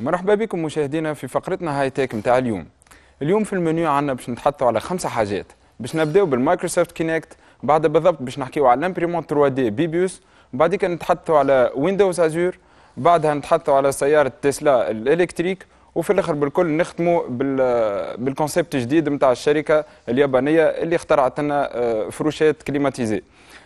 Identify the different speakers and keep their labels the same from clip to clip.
Speaker 1: مرحبا بكم مشاهدينا في فقرتنا هاي تيك متاع اليوم اليوم في المنيو عندنا باش نتحدثوا على خمسة حاجات باش نبداو بالمايكروسوفت كينكت بعد بالضبط باش نحكيو على الامبريمون 3 دي بيبيوس بعد كان نتحدثوا على ويندوز ازور بعدها نتحدثوا على سيارة تسلا الالكتريك وفي الاخر بالكل نختموا بالكونسيبت الجديد نتاع الشركه اليابانيه اللي اخترعت لنا آه، فروشات كليماتيزي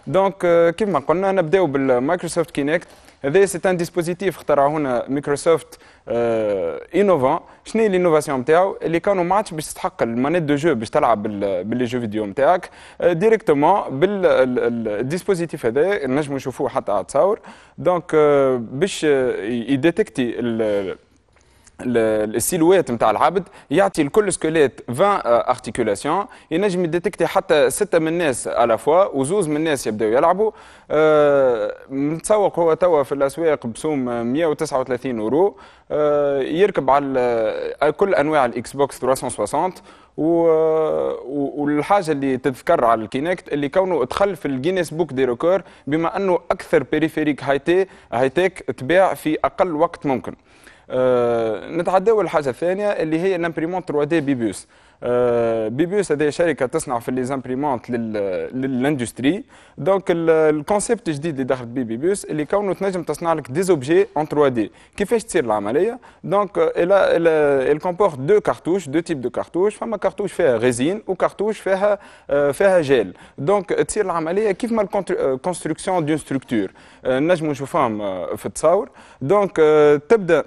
Speaker 1: دونك آه، كما قلنا نبداو بالمايكروسوفت كينكت هذا سي ان ديسبوزيتيف اخترعه هنا مايكروسوفت اه شنو هي الانوفاسيون نتاعو اللي كانوا ما عادش باش تستحق المانيت دو جو باش تلعب باللي جو فيديو نتاعك ديريكتومون بالديسبوزيتيف هذا نجمو نشوفوه حتى على التصاور دونك باش يديتكتي السيلويت نتاع العبد يعطي لكل سكوليت 20 ارتيكولاسيون ينجم يديتكتي حتى سته من الناس على فوا وزوز من الناس يبداو يلعبوا آه، متسوق هو توا في الاسواق بسوم 139 اورو آه، يركب على كل انواع الاكس بوكس 360 والحاجه اللي تذكر على الكينكت اللي كونه دخل في الجينيس بوك دي ريكور بما انه اكثر بيريفيريك هاي تيك تباع في اقل وقت ممكن آه، نتعداو الحاجه الثانيه اللي هي الامبريمونت 3 دي بيبيوس بيبيوس هذه شركه تصنع في ليزامبريمونت للاندستري دونك الكونسيبت الجديد اللي دخلت بي بيبيوس اللي كونه تنجم تصنع لك دي زوبجي اون 3 دي كيفاش تصير العمليه دونك الكومبورت دو كارتوش دو تيب دو كارتوش فما كارتوش فيها غيزين وكارتوش فيها آه، فيها جيل دونك تصير العمليه كيف ما الكونستركسيون دون ستركتور نجمو نشوفهم آه، في التصاور دونك تبدا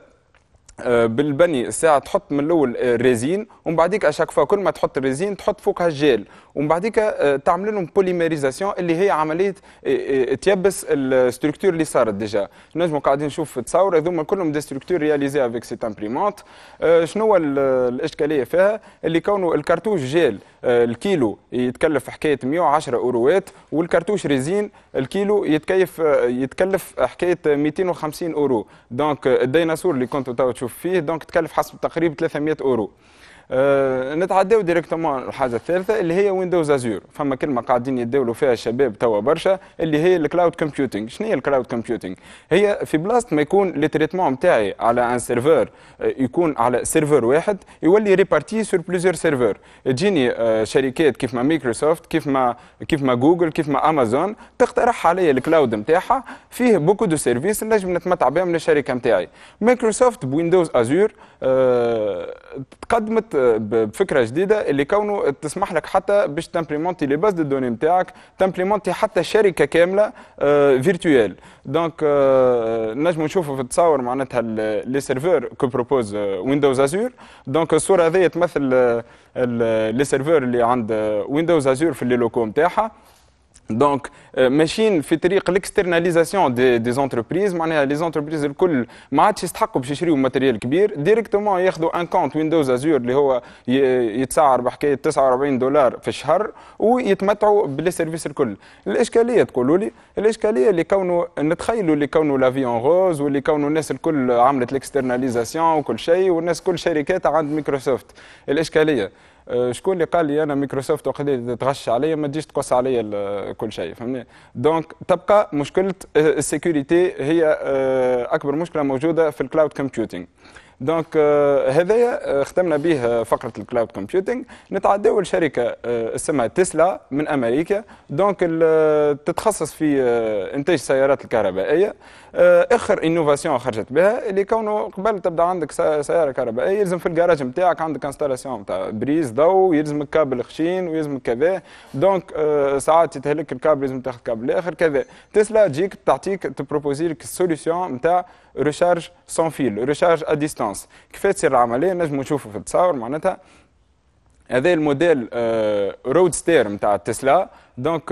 Speaker 1: بالبني ساعة تحط من الاول آه، ريزين ومن بعديك اشاك فوا كل ما تحط الريزين تحط فوقها الجيل ومن بعديك آه، تعمل لهم بوليميريزاسيون اللي هي عملية آه، تيبس الستركتور اللي صارت ديجا نجمو قاعدين نشوف تصاور هذوما كلهم دي ستركتور رياليزي افيك سيت امبريمونت شنو الاشكالية فيها اللي كونوا الكرتوش جيل الكيلو يتكلف حكاية 110 اوروات والكرتوش ريزين الكيلو يتكيف يتكلف حكاية 250 اورو دونك الديناصور اللي كنتو تو تشوف فيه دونك تكلف حسب التقريب 300 اورو آه، نتعداو ديريكتومون الحاجه الثالثه اللي هي ويندوز ازور فما كلمه قاعدين يداولوا فيها الشباب توا برشا اللي هي الكلاود كومبيوتينغ شنو هي الكلاود كومبيوتينغ هي في بلاصه ما يكون لي تريتمون نتاعي على ان آه، سيرفور يكون على سيرفور واحد يولي ريبارتي سور بليزيور سيرفور تجيني آه، شركات كيف ما مايكروسوفت كيف ما كيف ما جوجل كيف ما امازون تقترح عليا الكلاود نتاعها فيه بوكو دو سيرفيس نجم نتمتع بهم من الشركه نتاعي مايكروسوفت بويندوز ازور تقدمت بفكره جديده اللي كونه تسمح لك حتى باش تمبليمونتي لي باز دو دوني نتاعك تمبليمونتي حتى شركه كامله فيرتويال دونك نجم نشوفوا في التصاور معناتها لي سيرفور كو بروبوز ويندوز ازور دونك الصوره هذه تمثل آه، لي سيرفور اللي عند ويندوز آه، ازور في لي لوكو نتاعها دونك ماشيين في طريق الاكسترناليزاسيون دي, دي زونتربريز معناها لي زونتربريز الكل ما عادش يستحقوا باش يشريوا ماتريال كبير ديريكتومون ياخذوا ان كونت ويندوز ازور اللي هو يتسعر بحكايه 49 دولار في الشهر ويتمتعوا بلي سيرفيس الكل الاشكاليه تقولوا لي الاشكاليه اللي كونوا نتخيلوا اللي كونوا لافي اون روز واللي كونوا الناس الكل عملت الاكسترناليزاسيون وكل شيء والناس كل شركات عند مايكروسوفت الاشكاليه أه، شكون اللي قال لي انا مايكروسوفت وقت تغش عليا ما تجيش تقص عليا كل شيء فهمني دونك تبقى مشكله أه، السيكوريتي هي أه، اكبر مشكله موجوده في الكلاود كومبيوتينغ دونك آه، هذايا آه، ختمنا به آه، فقره الكلاود كومبيوتينغ نتعداو لشركه اسمها تسلا من امريكا دونك تتخصص في انتاج السيارات الكهربائيه اخر انوفاسيون خرجت بها اللي كونه قبل تبدا عندك سياره كهربائيه يلزم في الكراج نتاعك عندك انستالاسيون نتاع بريز ضو يلزمك كابل خشين ويلزمك كذا دونك ساعات يتهلك الكابل لازم تاخذ كابل اخر كذا تسلا تجيك تعطيك تبروبوزي لك السوليسيون نتاع Recharge sans fil, recharge à distance. Qu'est-ce que c'est? Ramalé, je m'enchouffe à ça. c'est le modèle Roadster de Tesla. Donc,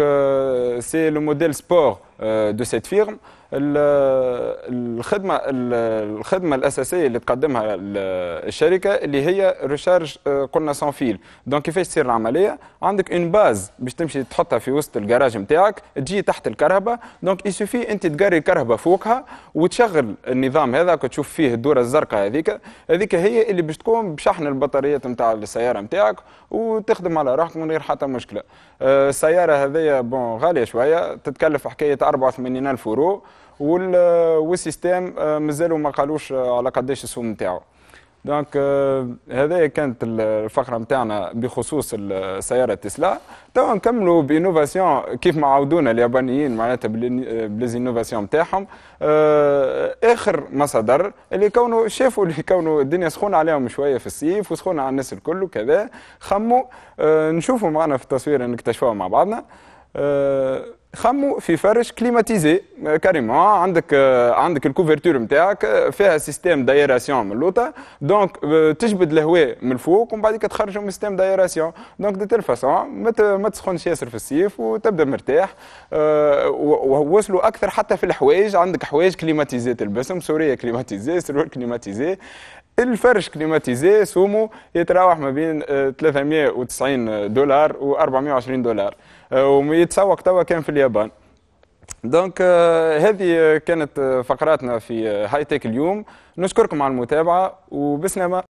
Speaker 1: c'est le modèle sport euh, de cette firme. الخدمه الخدمه الاساسيه اللي تقدمها الشركه اللي هي ريشارج آه، قلنا سون فيل دونك كيفاش تصير العمليه عندك اون باز باش تمشي تحطها في وسط الكراج نتاعك تجي تحت الكهرباء دونك يسوفي انت تقري الكهرباء فوقها وتشغل النظام هذا تشوف فيه الدوره الزرقاء هذيك هذيك هي اللي باش تقوم بشحن البطاريات نتاع السياره نتاعك وتخدم على روحك من غير حتى مشكله آه، السياره هذيا بون غاليه شويه تتكلف حكايه 84000 يورو والسيستم آه، مازالوا ما قالوش آه، على قداش السوم نتاعو دونك آه، هذا كانت الفقره نتاعنا بخصوص السياره تسلا توا نكملوا بانوفاسيون كيف ما عاودونا اليابانيين معناتها بليزينوفاسيون نتاعهم اخر ما صدر اللي كونوا شافوا اللي كونوا الدنيا سخونه عليهم شويه في الصيف وسخونه على الناس الكل وكذا خموا نشوفوا معنا في التصوير نكتشفوها مع بعضنا خمو في فرش كليماتيزي آه، كاريمون آه، عندك آه، عندك الكوفرتور نتاعك فيها سيستيم دايراسيون من اللوطه دونك تجبد الهواء من الفوق ومن بعد تخرجه من سيستيم دايراسيون دونك دي تيل فاسون ما تسخنش ياسر في الصيف وتبدا مرتاح ووصلوا اكثر حتى في الحوايج عندك حوايج كليماتيزي تلبسهم سوريه كليماتيزي سرور كليماتيزي الفرش كليماتيزي سومو يتراوح ما بين 390 آه، دولار و 420 دولار آه، ويتسوق توا كان في اليابان دونك آه، هذه كانت فقراتنا في هاي تيك اليوم نشكركم على المتابعه وبسلامه